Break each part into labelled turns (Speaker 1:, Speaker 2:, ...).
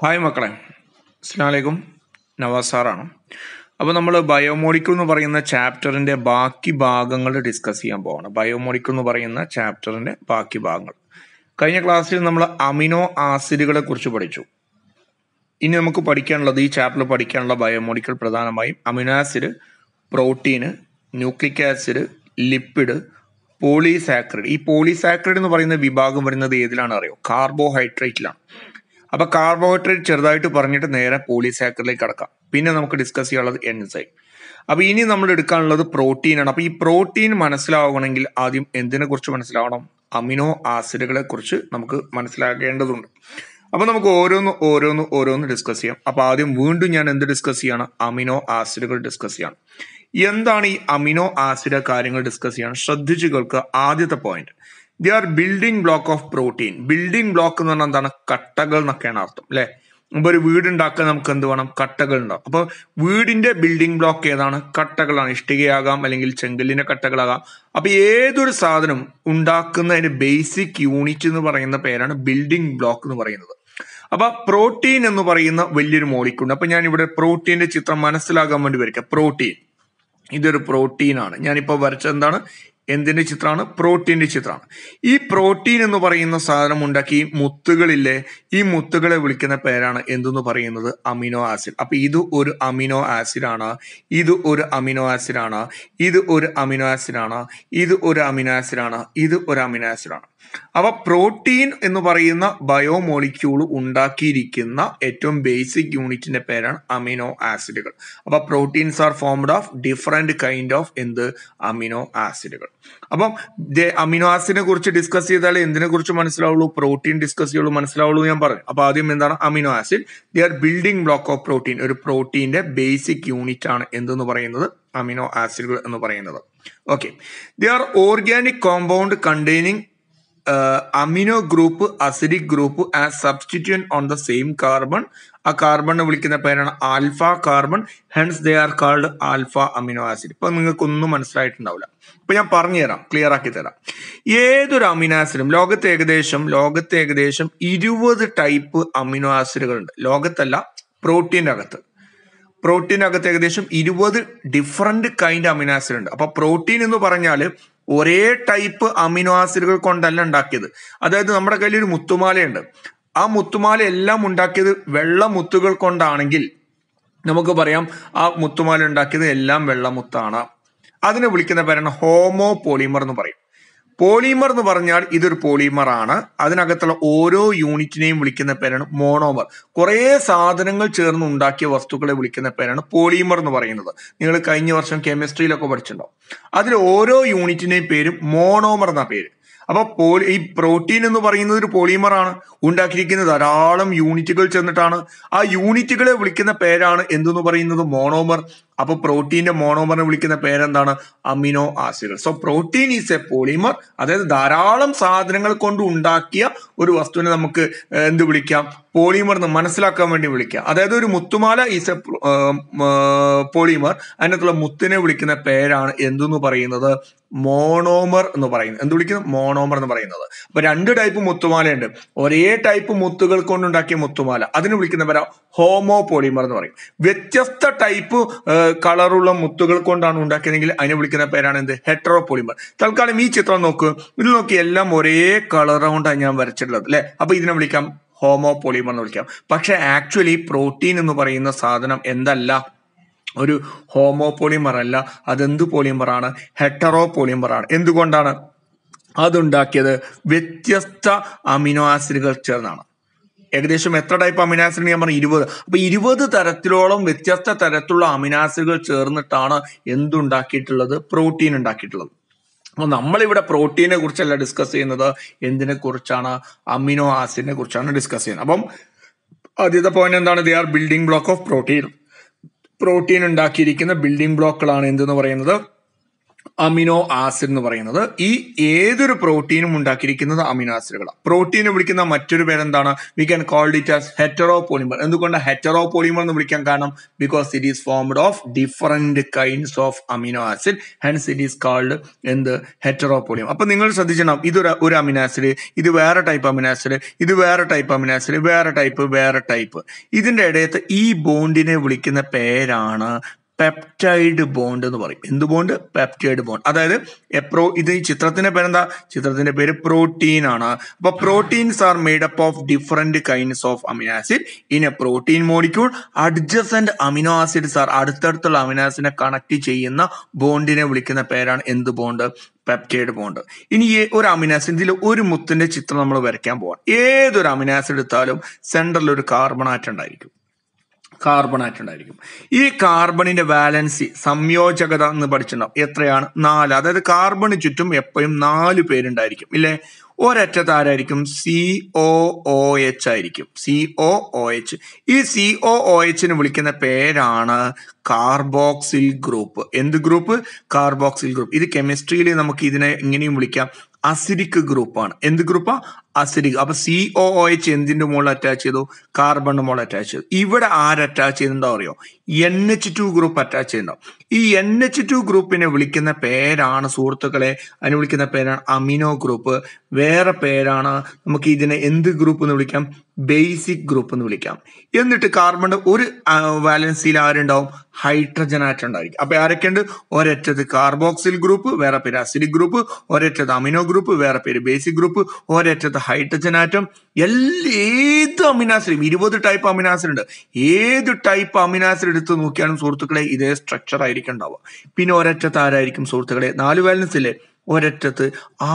Speaker 1: hi മക്കളെ അസ്ലാമലൈക്കും നവാസ് സാറാണ് അപ്പോൾ നമ്മൾ ബയോമോളിക്കൽ എന്ന് പറയുന്ന ചാപ്റ്ററിൻ്റെ ബാക്കി ഭാഗങ്ങൾ ഡിസ്കസ് ചെയ്യാൻ പോവാണ് ബയോമോളിക്കൽ എന്ന് പറയുന്ന ചാപ്റ്ററിൻ്റെ ബാക്കി ഭാഗങ്ങൾ കഴിഞ്ഞ ക്ലാസ്സിൽ നമ്മൾ അമിനോ ആസിഡുകളെ കുറിച്ച് പഠിച്ചു ഇനി നമുക്ക് പഠിക്കാനുള്ളത് ഈ ചാപ്റ്ററിൽ പഠിക്കാനുള്ള ബയോമോളിക്കൽ പ്രധാനമായും amino acid protein nucleic acid lipid polysaccharide ഈ പോളിസാക്രിഡ് എന്ന് പറയുന്ന വിഭാഗം വരുന്നത് ഏതിലാണ് അറിയോ കാർബോഹൈഡ്രേറ്റിലാണ് അപ്പോൾ കാർബോഹൈഡ്രേറ്റ് ചെറുതായിട്ട് പറഞ്ഞിട്ട് നേരെ പോളിസാക്കറിലേക്ക് കടക്കാം പിന്നെ നമുക്ക് ഡിസ്കസ് ചെയ്യാനുള്ളത് എൻസൈം അപ്പോൾ ഇനി നമ്മൾ എടുക്കാനുള്ളത് പ്രോട്ടീനാണ് അപ്പോൾ ഈ പ്രോട്ടീൻ മനസ്സിലാവണമെങ്കിൽ ആദ്യം എന്തിനെ കുറിച്ച് മനസ്സിലാവണം അമിനോ ആസിഡുകളെ കുറിച്ച് നമുക്ക് മനസ്സിലാക്കേണ്ടതുണ്ട് അപ്പോൾ നമുക്ക് ഓരോന്ന് ഓരോന്ന് ഓരോന്ന് ഡിസ്കസ് ചെയ്യാം അപ്പോൾ ആദ്യം വീണ്ടും ഞാൻ എന്ത് ഡിസ്കസ് ചെയ്യാണ് അമിനോ ആസിഡുകൾ ഡിസ്കസ് ചെയ്യണം എന്താണ് ഈ അമിനോ ആസിഡ് കാര്യങ്ങൾ ഡിസ്കസ് ചെയ്യണം ശ്രദ്ധിച്ചു കേൾക്കുക ആദ്യത്തെ point they are building block of protein building block എന്ന് പറഞ്ഞാൽ എന്താണ് കട്ടകൾ എന്നൊക്കെയാണ് അർത്ഥം അല്ലെ മുമ്പ് ഒരു വീട് ഉണ്ടാക്കാൻ നമുക്ക് എന്ത് വേണം കട്ടകൾ ഉണ്ടാവും അപ്പോൾ വീടിന്റെ ബിൽഡിംഗ് ബ്ലോക്ക് ഏതാണ് കട്ടകളാണ് ഇഷ്ടികയാകാം അല്ലെങ്കിൽ ചെങ്കല്ലിന്റെ കട്ടകളാകാം അപ്പോൾ ഏതൊരു സാധനം ഉണ്ടാക്കുന്നതിന് ബേസിക് യൂണിറ്റ് എന്ന് പറയുന്ന പേരാണ് ബിൽഡിംഗ് ബ്ലോക്ക് എന്ന് പറയുന്നത് അപ്പൊ പ്രോട്ടീൻ എന്ന് പറയുന്ന വലിയൊരു മോളിക്കുണ്ട് അപ്പൊ ഞാൻ ഇവിടെ പ്രോട്ടീന്റെ ചിത്രം മനസ്സിലാകാൻ വേണ്ടി വരയ്ക്കാം പ്രോട്ടീൻ ഇതൊരു പ്രോട്ടീൻ ആണ് ഞാനിപ്പോ വരച്ചത് എന്താണ് എന്തിൻ്റെ ചിത്രമാണ് പ്രോട്ടീൻ്റെ ചിത്രമാണ് ഈ പ്രോട്ടീൻ എന്ന് പറയുന്ന സാധനം ഉണ്ടാക്കി മുത്തുകളില്ലേ ഈ മുത്തുകളെ വിളിക്കുന്ന പേരാണ് എന്തെന്ന് പറയുന്നത് അമിനോ ആസിഡ് അപ്പം ഇത് ഒരു അമിനോ ആസിഡാണ് ഇത് ഒരു അമിനോ ആസിഡാണ് ഇത് ഒരു അമിനോ ആസിഡാണ് ഇത് ഒരു അമിനോ ആസിഡാണ് ഇത് ഒരു അമിനോ ആസിഡാണ് അവ പ്രോട്ടീൻ എന്ന് പറയുന്ന ബയോമോളിക്യൂൾ ഉണ്ടാക്കിയിരിക്കുന്ന ഏറ്റവും ബേസിക് യൂണിറ്റിന്റെ പേരാണ് അമിനോ ആസിഡുകൾ അപ്പോൾ proteins are formed of different kind of എന്ത് അമിനോ ആസിഡുകൾ അപ്പം അമിനോ ആസിഡിനെ കുറിച്ച് ഡിസ്കസ് ചെയ്താൽ എന്തിനെ കുറിച്ച് മനസ്സിലാവുള്ളൂ പ്രോട്ടീൻ ഡിസ്കസ് ചെയ്യുള്ളൂ മനസ്സിലാവുള്ളൂ ഞാൻ പറഞ്ഞു അപ്പോൾ ആദ്യം എന്താണ് amino acid they are building block of protein ഒരു പ്രോട്ടീന്റെ ബേസിക് യൂണിറ്റ് ആണ് എന്തെന്ന് പറയുന്നത് അമിനോ ആസിഡുകൾ എന്ന് പറയുന്നത് okay they are organic compound containing amino group acidic group as as on the same carbon ആ കാർബണിനെ വിളിക്കുന്ന പേരാണ് alpha carbon hence they are called alpha amino acid നിങ്ങൾക്ക് നിങ്ങൾക്കൊന്നും മനസ്സിലായിട്ടുണ്ടാവില്ല ഇപ്പൊ ഞാൻ പറഞ്ഞു തരാം ക്ലിയർ ആക്കി തരാം ഏതൊരു അമിനോ ആസിഡും ലോകത്ത് ഏകദേശം ലോകത്ത് ഏകദേശം ഇരുപത് ടൈപ്പ് അമിനോ ആസിഡുകളുണ്ട് ലോകത്തല്ല പ്രോട്ടീൻ പ്രോട്ടീനകത്ത് ഏകദേശം ഇരുപത് ഡിഫറെൻറ്റ് കൈൻഡ് അമിനോ ആസിഡ് ഉണ്ട് അപ്പോൾ പ്രോട്ടീൻ എന്ന് പറഞ്ഞാൽ ഒരേ ടൈപ്പ് അമിനോ ആസിഡുകൾ കൊണ്ടല്ല ഉണ്ടാക്കിയത് അതായത് നമ്മുടെ കയ്യിൽ ഒരു മുത്തുമാലയുണ്ട് ആ മുത്തുമാല എല്ലാം ഉണ്ടാക്കിയത് വെള്ള മുത്തുകൾ കൊണ്ടാണെങ്കിൽ നമുക്ക് പറയാം ആ മുത്തുമാല ഉണ്ടാക്കിയത് എല്ലാം വെള്ളമുത്താണ് അതിനെ വിളിക്കുന്ന പേരാണ് ഹോമോ പോളിമർ എന്ന് പറയും പോളിമർ എന്ന് പറഞ്ഞാൽ ഇതൊരു പോളിമർ ആണ് അതിനകത്തുള്ള ഓരോ യൂണിറ്റിനെയും വിളിക്കുന്ന പേരാണ് മോണോമർ കുറേ സാധനങ്ങൾ ചേർന്ന് ഉണ്ടാക്കിയ വസ്തുക്കളെ വിളിക്കുന്ന പേരാണ് പോളിമർ എന്ന് പറയുന്നത് നിങ്ങൾ കഴിഞ്ഞ വർഷം കെമിസ്ട്രിയിലൊക്കെ പഠിച്ചിട്ടുണ്ടോ അതിൽ ഓരോ യൂണിറ്റിനെയും പേരും മോണോമർ എന്ന പേര് അപ്പൊ പോളി ഈ പ്രോട്ടീൻ എന്ന് പറയുന്നത് ഒരു പോളിമർ ആണ് ഉണ്ടാക്കിയിരിക്കുന്ന ധാരാളം യൂണിറ്റുകൾ ചെന്നിട്ടാണ് ആ യൂണിറ്റുകളെ വിളിക്കുന്ന പേരാണ് എന്തെന്ന് പറയുന്നത് മോണോമർ അപ്പൊ പ്രോട്ടീന്റെ മോണോമറിനെ വിളിക്കുന്ന പേരെന്താണ് അമിനോ ആസിഡുകൾ so protein is a polymer അതായത് ധാരാളം സാധനങ്ങൾ കൊണ്ട് ഉണ്ടാക്കിയ ഒരു വസ്തുവിനെ നമുക്ക് എന്ത് വിളിക്കാം പോളിമർ എന്ന് മനസ്സിലാക്കാൻ വേണ്ടി വിളിക്കാം അതായത് ഒരു മുത്തുമാല ഈസ് എ പോളിമർ അതിനകത്തുള്ള മുത്തിനെ വിളിക്കുന്ന പേരാണ് എന്തെന്ന് പറയുന്നത് മോണോമർ എന്ന് പറയുന്നത് എന്ത് വിളിക്കുന്നത് മോണോമർ എന്ന് പറയുന്നത് അപ്പൊ രണ്ട് ടൈപ്പ് മുത്തുമാലയുണ്ട് ഒരേ ടൈപ്പ് മുത്തുകൾ കൊണ്ടുണ്ടാക്കിയ മുത്തുമാല അതിന് വിളിക്കുന്ന പേരാ ഹോമോ പോളിമർ എന്ന് പറയും വ്യത്യസ്ത ടൈപ്പ് കളറുള്ള മുത്തുകൾ കൊണ്ടാണ് ഉണ്ടാക്കിയതെങ്കിൽ അതിനെ വിളിക്കുന്ന പേരാണ് എന്ത് ഹെട്രോ പോളിമർ തൽക്കാലം ഈ ചിത്രം നോക്ക് ഇത് നോക്കി എല്ലാം ഒരേ കളർ കൊണ്ടാണ് ഞാൻ വരച്ചിട്ടുള്ളത് അല്ലെ അപ്പൊ ഇതിനെ വിളിക്കാം ഹോമോ പോളിമർ എന്ന് വിളിക്കാം പക്ഷെ ആക്ച്വലി പ്രോട്ടീൻ എന്ന് പറയുന്ന സാധനം എന്തല്ല ഒരു ഹോമോ പോളിമർ അല്ല അതെന്ത് പോളിമറാണ് ഹെറ്ററോ പോളിമറാണ് എന്തുകൊണ്ടാണ് അതുണ്ടാക്കിയത് വ്യത്യസ്ത അമിനോ ആസിഡുകൾ ചേർന്നാണ് ഏകദേശം എത്ര ടൈപ്പ് അമിനാസിഡ് ഞാൻ പറഞ്ഞു ഇരുപത് അപ്പൊ ഇരുപത് തരത്തിലോളം വ്യത്യസ്ത തരത്തിലുള്ള അമിനാസിഡുകൾ ചേർന്നിട്ടാണ് എന്തുണ്ടാക്കിയിട്ടുള്ളത് പ്രോട്ടീൻ ഉണ്ടാക്കിയിട്ടുള്ളത് അപ്പോൾ നമ്മളിവിടെ പ്രോട്ടീനെ കുറിച്ചല്ല ഡിസ്കസ് ചെയ്യുന്നത് എന്തിനെ കുറിച്ചാണ് അമിനോ ആസിഡിനെ കുറിച്ചാണ് ഡിസ്കസ് ചെയ്യുന്നത് അപ്പം ആദ്യത്തെ പോയിന്റ് എന്താണ് they are building block of protein protein ഉണ്ടാക്കിയിരിക്കുന്ന ബിൽഡിംഗ് ബ്ലോക്കുകളാണ് എന്തെന്ന് പറയുന്നത് അമിനോ ആസിഡ് എന്ന് പറയുന്നത് ഈ ഏതൊരു പ്രോട്ടീനും ഉണ്ടാക്കിയിരിക്കുന്നത് അമിനോ ആസിഡുകളാണ് പ്രോട്ടീനെ വിളിക്കുന്ന മറ്റൊരു പേരെന്താണ് we can call it as heteropolymer എന്തുകൊണ്ട് ഹെറ്ററോ പോളിമർ എന്ന് വിളിക്കാൻ കാരണം because it is formed of different kinds of amino acid hence it is called എന്ത് ഹെറ്ററോ പോളിമർ അപ്പൊ നിങ്ങൾ ശ്രദ്ധിച്ചണം ഇതൊരു ഒരു അമിനോ ആസിഡ് ഇത് വേറെ ടൈപ്പ് അമിനോ ആസിഡ് ഇത് വേറെ ടൈപ്പ് അമിനോ ആസിഡ് വേറെ ടൈപ്പ് വേറെ ടൈപ്പ് ഇതിന്റെ ഇടയത്ത് ഈ ബോണ്ടിനെ വിളിക്കുന്ന പേരാണ് പെപ്റ്റൈഡ് ബോണ്ട് എന്ന് പറയും എന്ത് ബോണ്ട് പെപ്റ്റൈഡ് ബോണ്ട് അതായത് എപ്രോ ഇത് ഈ ചിത്രത്തിന്റെ പേരെന്താ ചിത്രത്തിന്റെ പേര് പ്രോട്ടീൻ ആണ് അപ്പൊ proteins are made up of different kinds of amino acid in a protein molecule adjacent amino acids are അടുത്തടുത്തുള്ള അമിനോ ആസിഡിനെ കണക്ട് ചെയ്യുന്ന ബോണ്ടിനെ വിളിക്കുന്ന പേരാണ് എന്ത് ബോണ്ട് പെപ്റ്റൈഡ് ബോണ്ട് ഇനി ഒരു അമിനാസിഡ് ഇതിൽ ഒരു മുത്തിന്റെ ചിത്രം നമ്മൾ വരയ്ക്കാൻ പോവാം ഏതൊരു അമിനാസിഡ് എടുത്താലും സെൻട്രലിൽ ഒരു കാർബൺ ആറ്റം ഉണ്ടായിരിക്കും ആറ്റം ഉണ്ടായിരിക്കും ഈ കാർബണിന്റെ വാലൻസി സംയോജകത എന്ന് പഠിച്ചിട്ടുണ്ടാവും എത്രയാണ് നാല് അതായത് കാർബണ് ചുറ്റും എപ്പോഴും നാല് പേരുണ്ടായിരിക്കും ഇല്ലേ ഒരറ്റത്ത് ആരായിരിക്കും സി ഒ ഒ എച്ച് ആയിരിക്കും സി ഒ ഒ എച്ച് ഈ സി ഒ ഒ എച്ചിന് വിളിക്കുന്ന പേരാണ് കാർബോക്സിൽ ഗ്രൂപ്പ് എന്ത് ഗ്രൂപ്പ് കാർബോക്സിൽ ഗ്രൂപ്പ് ഇത് കെമിസ്ട്രിയിൽ നമുക്ക് ഇതിനെ ഇങ്ങനെയും വിളിക്കാം അസിഡിക് ഗ്രൂപ്പാണ് എന്ത് ഗ്രൂപ്പാണ് അസിഡിക് അപ്പൊ സി ഒ ഒ എച്ച് എന്തിന്റെ മുകളിൽ അറ്റാച്ച് ചെയ്തു കാർബണിന്റെ മുകളിൽ അറ്റാച്ച് ചെയ്തു ഇവിടെ ആര് അറ്റാച്ച് ചെയ്യുന്നുണ്ടോ അറിയോ N H two group attach ചെയ്യുന്നുണ്ടോ ഈ എൻ എച്ച് ടു ഗ്രൂപ്പിനെ വിളിക്കുന്ന പേരാണ് സുഹൃത്തുക്കളെ അതിനെ വിളിക്കുന്ന പേരാണ് അമിനോ ഗ്രൂപ്പ് വേറെ പേരാണ് നമുക്ക് ഇതിനെ എന്ത് ഗ്രൂപ്പ് എന്ന് വിളിക്കാം ബേസിക് ഗ്രൂപ്പ് എന്ന് വിളിക്കാം എന്നിട്ട് കാർബണിന്റെ ഒരു വാലൻസിയിൽ ആരുണ്ടാവും ഹൈഡ്രജൻ ആറ്റം ഉണ്ടായിരിക്കും അപ്പൊ ആരൊക്കെയുണ്ട് ഒരറ്റത് കാർബോക്സിൽ ഗ്രൂപ്പ് വേറെ പേര് അസിഡിക് ഗ്രൂപ്പ് ഒരറ്റത് അമിനോ ഗ്രൂപ്പ് വേറെ പേര് ബേസിക് ഗ്രൂപ്പ് ഒരറ്റത് ഹൈഡ്രജൻ ആറ്റം എല്ലാ ഏത് അമിനാസിലും ഇരുപത് ടൈപ്പ് അമിനാസിഡ് ഉണ്ട് ഏത് ടൈപ്പ് അമിനാസിഡ് എടുത്ത് നോക്കിയാലും സുഹൃത്തുക്കളെ ഇതേ സ്ട്രക്ചർ ആയിരിക്കും ഉണ്ടാവുക പിന്നെ ഒരറ്റത്ത് ആരായിരിക്കും സുഹൃത്തുക്കളെ നാല് വാലൻസ് ഇല്ലേ ഒരറ്റത്ത്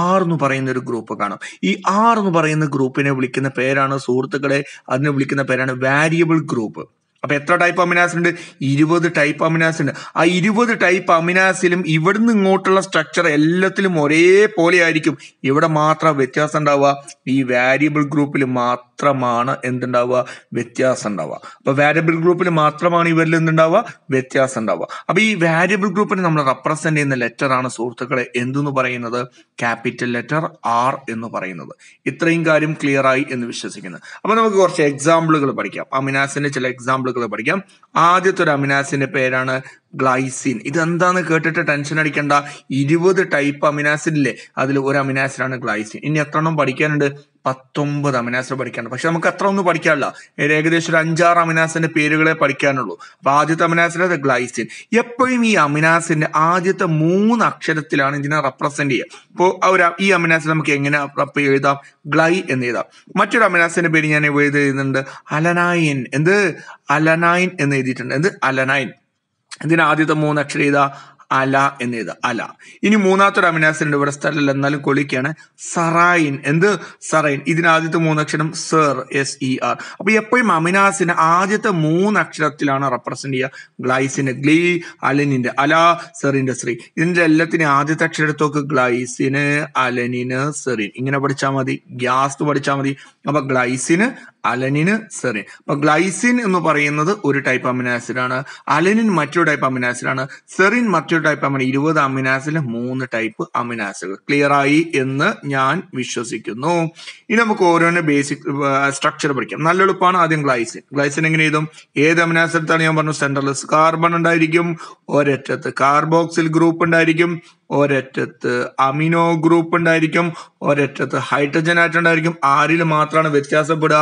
Speaker 1: ആർ എന്ന് പറയുന്ന ഒരു ഗ്രൂപ്പ് കാണാം ഈ ആർ എന്ന് പറയുന്ന ഗ്രൂപ്പിനെ വിളിക്കുന്ന പേരാണ് സുഹൃത്തുക്കളെ അതിനെ വിളിക്കുന്ന പേരാണ് വാരിയബിൾ ഗ്രൂപ്പ് അപ്പൊ എത്ര ടൈപ്പ് അമിനാസ് ഉണ്ട് ഇരുപത് ടൈപ്പ് അമിനാസ് ഉണ്ട് ആ ഇരുപത് ടൈപ്പ് അമിനാസിലും ഇവിടുന്ന് ഇങ്ങോട്ടുള്ള സ്ട്രക്ചർ എല്ലാത്തിലും ഒരേപോലെ ആയിരിക്കും ഇവിടെ മാത്രം വ്യത്യാസം ഉണ്ടാവുക ഈ വാരിയബിൾ ഗ്രൂപ്പിൽ മാത്രം മാത്രമാണ് എന്തുണ്ടാവുക വ്യത്യാസം ഉണ്ടാവുക അപ്പൊ വാരിയബിൾ ഗ്രൂപ്പിന് മാത്രമാണ് ഇവരിൽ എന്തുണ്ടാവുക വ്യത്യാസം ഉണ്ടാവുക അപ്പൊ ഈ വാരിയബിൾ ഗ്രൂപ്പിനെ നമ്മൾ റെപ്രസെന്റ് ചെയ്യുന്ന ലെറ്റർ ആണ് സുഹൃത്തുക്കളെ എന്തെന്ന് പറയുന്നത് ക്യാപിറ്റൽ ലെറ്റർ ആർ എന്ന് പറയുന്നത് ഇത്രയും കാര്യം ക്ലിയർ ആയി എന്ന് വിശ്വസിക്കുന്നു അപ്പൊ നമുക്ക് കുറച്ച് എക്സാമ്പിളുകൾ പഠിക്കാം അമിനാസിന്റെ ചില എക്സാമ്പിളുകൾ പഠിക്കാം ആദ്യത്തെ ഒരു അമിനാസിന്റെ പേരാണ് ഗ്ലൈസിൻ ഇതെന്താന്ന് കേട്ടിട്ട് ടെൻഷൻ അടിക്കേണ്ട ഇരുപത് ടൈപ്പ് അമിനാസിനില്ലേ അതിൽ ഒരു അമിനാസിനാണ് ഗ്ലൈസിൻ ഇനി എത്ര എണ്ണം പഠിക്കാനുണ്ട് പത്തൊമ്പത് അമിനാസിനെ പഠിക്കാനുണ്ട് പക്ഷെ നമുക്ക് അത്ര ഒന്നും പഠിക്കാനില്ല ഏകദേശം ഒരു അഞ്ചാറ് അമിനാസിന്റെ പേരുകളെ പഠിക്കാനുള്ളൂ അപ്പൊ ആദ്യത്തെ അമിനാസിന്റെ ഗ്ലൈസിൻ എപ്പോഴും ഈ അമിനാസിന്റെ ആദ്യത്തെ മൂന്ന് അക്ഷരത്തിലാണ് ഇതിനെ റെപ്രസെന്റ് ചെയ്യുക ഇപ്പോൾ ഒരു ഈ അമിനാസിൽ നമുക്ക് എങ്ങനെ എഴുതാം ഗ്ലൈ എന്ന് എഴുതാം മറ്റൊരു അമിനാസിന്റെ പേര് ഞാൻ എഴുതുന്നുണ്ട് അലനായിൻ എന്ത് അലനായിൻ എന്ന് എഴുതിയിട്ടുണ്ട് എന്ത് അലനായിൻ ഇതിന് ആദ്യത്തെ മൂന്ന് അക്ഷരം ഏതാ അല എന്ന് അല ഇനി മൂന്നാമത്തെ അമിനാസിന്റെ ഉണ്ട് ഇവിടെ സ്ഥലമല്ല എന്നാലും കൊളിക്കാണ് സറൈൻ എന്ത് സറൈൻ ഇതിന് ആദ്യത്തെ മൂന്നക്ഷരം സർ എസ് ഇ ആർ അപ്പൊ എപ്പോഴും അമിനാസിന് ആദ്യത്തെ മൂന്നക്ഷരത്തിലാണ് റെപ്രസെന്റ് ചെയ്യുക ഗ്ലൈസിന്റെ ഗ്ലീ അലനിന്റെ അല സെറിന്റെ ശ്രീ ഇതിന്റെ എല്ലാത്തിനും ആദ്യത്തെ അക്ഷരത്തോക്ക് ഗ്ലൈസിന് അലനിന് സെറിൻ ഇങ്ങനെ പഠിച്ചാൽ മതി ഗ്യാസ് പഠിച്ചാൽ മതി അപ്പൊ ഗ്ലൈസിന് അലനിന് സെറിൻ അപ്പൊ ഗ്ലൈസിൻ എന്ന് പറയുന്നത് ഒരു ടൈപ്പ് അമിനോ ആസിഡ് ആണ് അലനിൻ മറ്റൊരു ടൈപ്പ് അമിനോ ആസിഡ് ആണ് സെറിൻ മറ്റൊരു ടൈപ്പ് അമിനോ ഇരുപത് അമിനോ ആസിഡിൽ മൂന്ന് ടൈപ്പ് അമിനോ ആസിഡ് ക്ലിയർ ആയി എന്ന് ഞാൻ വിശ്വസിക്കുന്നു ഇനി നമുക്ക് ഓരോന്നെ ബേസിക് സ്ട്രക്ചർ പഠിക്കാം നല്ല എളുപ്പമാണ് ആദ്യം ഗ്ലൈസിൻ ഗ്ലൈസിൻ എങ്ങനെ ചെയ്തും ഏത് അമിനോ ആസിഡത്താണ് ഞാൻ പറഞ്ഞു സെൻട്രലിസ് കാർബൺ ഉണ്ടായിരിക്കും ഒരറ്റത്ത് കാർബോക്സിൽ ഗ്രൂപ്പ് ഉണ്ടായിരിക്കും ഒരറ്റത്ത് അമിനോ ഗ്രൂപ്പ് ഉണ്ടായിരിക്കും ഒരറ്റത്ത് ഹൈഡ്രജൻ ആറ്റം ഉണ്ടായിരിക്കും ആരിൽ മാത്രമാണ് വ്യത്യാസപ്പെടുക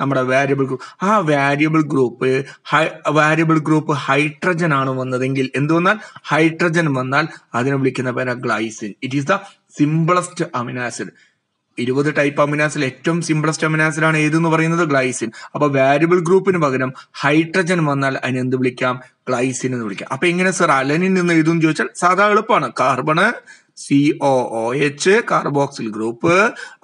Speaker 1: നമ്മുടെ വാരിയബിൾ ഗ്രൂപ്പ് ആ variable group variable group hydrogen ആണ് വന്നതെങ്കിൽ എന്ത് വന്നാൽ ഹൈഡ്രജൻ വന്നാൽ അതിനെ വിളിക്കുന്ന പേരാ glycine it is the simplest amino acid ഇരുപത് ടൈപ്പ് അമിനാസിൽ ഏറ്റവും സിംപ്ലസ്റ്റ് അമിനാസിലാണ് ഏതെന്ന് പറയുന്നത് ഗ്ലൈസിൻ അപ്പൊ വാരിയബിൾ ഗ്രൂപ്പിന് പകരം ഹൈഡ്രജൻ വന്നാൽ അതിനെ എന്ത് വിളിക്കാം ഗ്ലൈസിൻ എന്ന് വിളിക്കാം അപ്പൊ എങ്ങനെ സർ അലനിൻ എന്ന് എഴുതും ചോദിച്ചാൽ സാധാ എളുപ്പമാണ് carbon H carboxyl group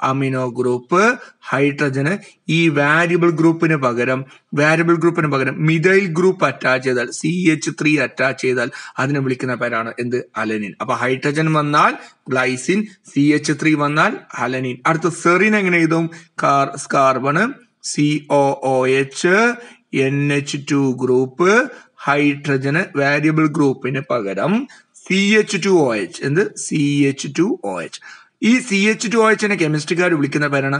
Speaker 1: amino group hydrogen ഈ വാരിയബിൾ ഗ്രൂപ്പിന് പകരം വാരിയബിൾ ഗ്രൂപ്പിന് പകരം മിഥൈൽ ഗ്രൂപ്പ് അറ്റാച്ച് ചെയ്താൽ സി എച്ച് ത്രീ അറ്റാച്ച് ചെയ്താൽ അതിനെ വിളിക്കുന്ന പേരാണ് എന്ത് അലനിൻ അപ്പൊ ഹൈഡ്രജൻ വന്നാൽ ഗ്ലൈസിൻ സി എച്ച് ത്രീ വന്നാൽ അലനിൻ അടുത്ത സെറിൻ എങ്ങനെ എഴുതും car carbon C O H N H two group hydrogen variable ഗ്രൂപ്പിന് പകരം C H two O H എന്ത് C H two O H ഈ സി എച്ച് ടു ഒ എച്ചിനെ കെമിസ്ട്രിക്കാർ വിളിക്കുന്ന പേരാണ്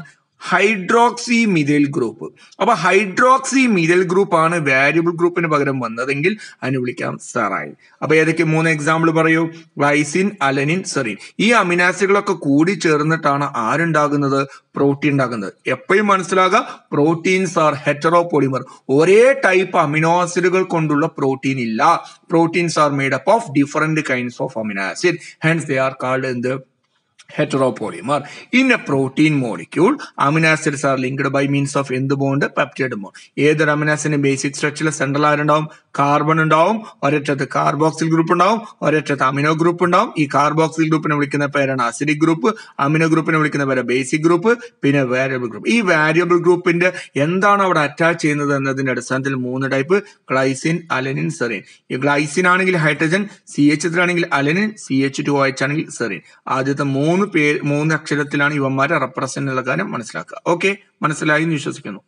Speaker 1: ഹൈഡ്രോക്സി മിഥൈൽ ഗ്രൂപ്പ് അപ്പൊ ഹൈഡ്രോക്സി മിഥൈൽ ഗ്രൂപ്പ് ആണ് വാരിയബിൾ ഗ്രൂപ്പിന് പകരം വന്നതെങ്കിൽ അതിന് വിളിക്കാം സെറൈൻ അപ്പൊ ഏതൊക്കെ മൂന്ന് എക്സാമ്പിൾ പറയൂ വൈസിൻ അലനിൻ സെറിൻ ഈ അമിനാസികളൊക്കെ കൂടി ചേർന്നിട്ടാണ് ആരുണ്ടാകുന്നത് പ്രോട്ടീൻ ഉണ്ടാകുന്നത് എപ്പോഴും മനസ്സിലാകുക പ്രോട്ടീൻസ് ആർ ഹെറ്ററോ പോളിമർ ഒരേ ടൈപ്പ് അമിനോ ആസിഡുകൾ കൊണ്ടുള്ള പ്രോട്ടീൻ ഇല്ല proteins are made up of different kinds of amino acid hence they are called എന്ത് heteropolymers in a protein molecule amino acids are linked by means of എന്ത് bond peptide bond ഏതൊരു amino basic structure central ആരുണ്ടാവും carbon ഉണ്ടാവും ഒരറ്റത്ത് carboxyl group ഉണ്ടാവും ഒരറ്റത്ത് amino group ഉണ്ടാവും ഈ carboxyl ഗ്രൂപ്പിനെ വിളിക്കുന്ന പേരാണ് അസിഡിക് ഗ്രൂപ്പ് അമിനോ ഗ്രൂപ്പിനെ വിളിക്കുന്ന പേര് ബേസിക് ഗ്രൂപ്പ് പിന്നെ വേരിയബിൾ ഗ്രൂപ്പ് ഈ വേരിയബിൾ ഗ്രൂപ്പിന്റെ എന്താണ് അവിടെ അറ്റാച്ച് ചെയ്യുന്നത് എന്നതിന്റെ അടിസ്ഥാനത്തിൽ മൂന്ന് ടൈപ്പ് ഗ്ലൈസിൻ അലനിൻ സെറിൻ ഈ ഗ്ലൈസിൻ ആണെങ്കിൽ ഹൈഡ്രജൻ സി എച്ച് ത്രീ ആണെങ്കിൽ alanine C H two H ആണെങ്കിൽ സെറിൻ ആദ്യത്തെ മൂന്ന് മൂന്ന് പേ മൂന്ന് അക്ഷരത്തിലാണ് യുവന്മാരെ റെപ്രസെന്റ് ഉള്ള കാര്യം മനസ്സിലാക്കുക ഓക്കെ മനസ്സിലായി എന്ന് വിശ്വസിക്കുന്നു